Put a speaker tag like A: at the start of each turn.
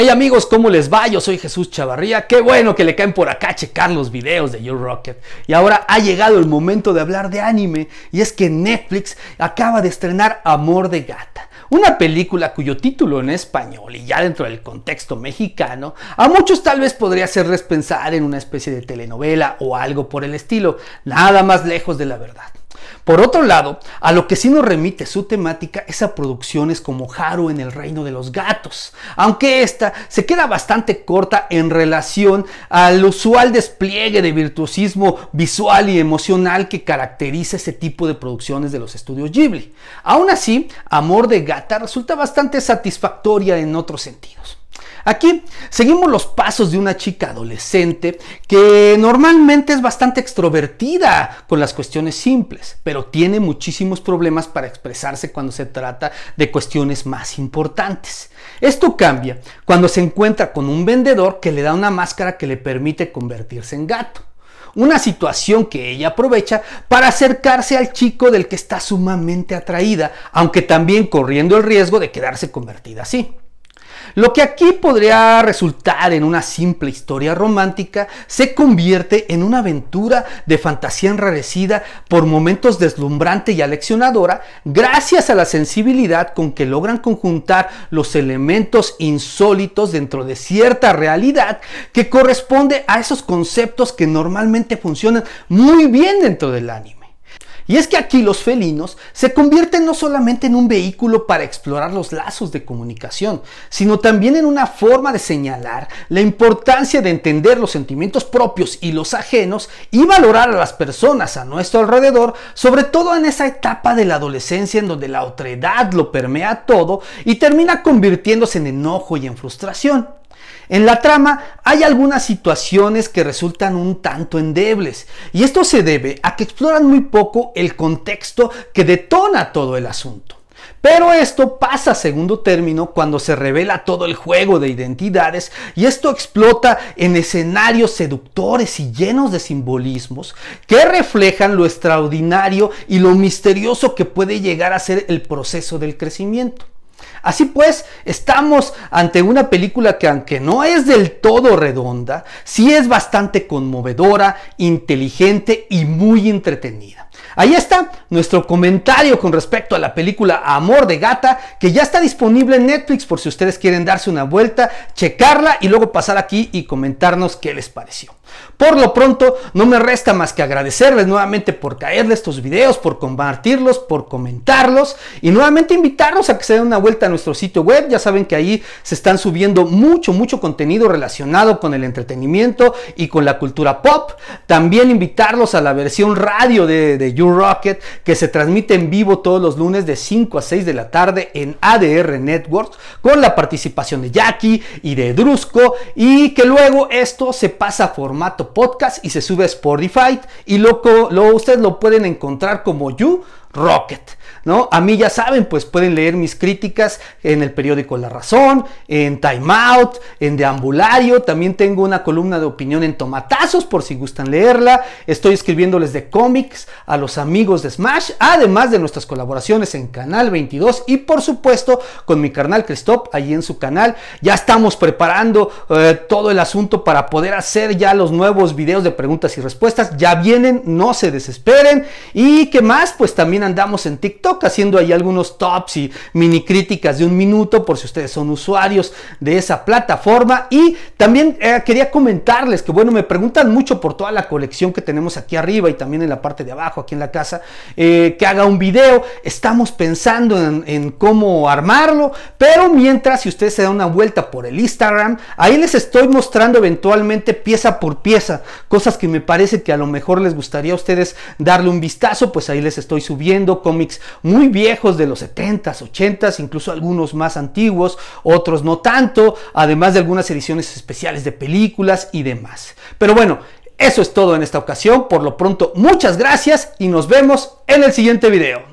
A: Hey amigos, ¿cómo les va? Yo soy Jesús Chavarría. Qué bueno que le caen por acá a checar los videos de You Rocket. Y ahora ha llegado el momento de hablar de anime. Y es que Netflix acaba de estrenar Amor de Gata. Una película cuyo título en español y ya dentro del contexto mexicano, a muchos tal vez podría hacerles pensar en una especie de telenovela o algo por el estilo, nada más lejos de la verdad. Por otro lado, a lo que sí nos remite su temática es a producciones como Haru en el Reino de los Gatos, aunque esta se queda bastante corta en relación al usual despliegue de virtuosismo visual y emocional que caracteriza ese tipo de producciones de los estudios Ghibli. Aún así, Amor de Gata resulta bastante satisfactoria en otros sentidos. Aquí seguimos los pasos de una chica adolescente que normalmente es bastante extrovertida con las cuestiones simples, pero tiene muchísimos problemas para expresarse cuando se trata de cuestiones más importantes. Esto cambia cuando se encuentra con un vendedor que le da una máscara que le permite convertirse en gato una situación que ella aprovecha para acercarse al chico del que está sumamente atraída, aunque también corriendo el riesgo de quedarse convertida así. Lo que aquí podría resultar en una simple historia romántica se convierte en una aventura de fantasía enrarecida por momentos deslumbrante y aleccionadora gracias a la sensibilidad con que logran conjuntar los elementos insólitos dentro de cierta realidad que corresponde a esos conceptos que normalmente funcionan muy bien dentro del anime. Y es que aquí los felinos se convierten no solamente en un vehículo para explorar los lazos de comunicación, sino también en una forma de señalar la importancia de entender los sentimientos propios y los ajenos y valorar a las personas a nuestro alrededor, sobre todo en esa etapa de la adolescencia en donde la otredad lo permea todo y termina convirtiéndose en enojo y en frustración. En la trama hay algunas situaciones que resultan un tanto endebles, y esto se debe a que exploran muy poco el contexto que detona todo el asunto. Pero esto pasa a segundo término cuando se revela todo el juego de identidades y esto explota en escenarios seductores y llenos de simbolismos que reflejan lo extraordinario y lo misterioso que puede llegar a ser el proceso del crecimiento. Así pues, estamos ante una película que aunque no es del todo redonda, sí es bastante conmovedora, inteligente y muy entretenida. Ahí está nuestro comentario con respecto a la película Amor de Gata, que ya está disponible en Netflix por si ustedes quieren darse una vuelta, checarla y luego pasar aquí y comentarnos qué les pareció. Por lo pronto, no me resta más que agradecerles nuevamente por caerle estos videos, por compartirlos, por comentarlos y nuevamente invitarlos a que se den una vuelta a nuestro sitio web. Ya saben que ahí se están subiendo mucho, mucho contenido relacionado con el entretenimiento y con la cultura pop. También invitarlos a la versión radio de, de Rocket, que se transmite en vivo todos los lunes de 5 a 6 de la tarde en ADR Networks, con la participación de Jackie y de Drusco, y que luego esto se pasa a formato podcast y se sube a Spotify, y luego lo, ustedes lo pueden encontrar como You Rocket. ¿No? A mí ya saben, pues pueden leer mis críticas en el periódico La Razón, en Time Out, en Deambulario, también tengo una columna de opinión en Tomatazos por si gustan leerla, estoy escribiéndoles de cómics a los amigos de Smash, además de nuestras colaboraciones en Canal 22 y por supuesto con mi carnal Cristop, ahí en su canal, ya estamos preparando eh, todo el asunto para poder hacer ya los nuevos videos de preguntas y respuestas, ya vienen, no se desesperen y qué más, pues también andamos en TikTok haciendo ahí algunos tops y mini críticas de un minuto por si ustedes son usuarios de esa plataforma. Y también eh, quería comentarles que, bueno, me preguntan mucho por toda la colección que tenemos aquí arriba y también en la parte de abajo, aquí en la casa, eh, que haga un video. Estamos pensando en, en cómo armarlo, pero mientras, si ustedes se dan una vuelta por el Instagram, ahí les estoy mostrando eventualmente pieza por pieza, cosas que me parece que a lo mejor les gustaría a ustedes darle un vistazo, pues ahí les estoy subiendo cómics muy viejos de los 70s, 80s, incluso algunos más antiguos, otros no tanto, además de algunas ediciones especiales de películas y demás. Pero bueno, eso es todo en esta ocasión. Por lo pronto, muchas gracias y nos vemos en el siguiente video.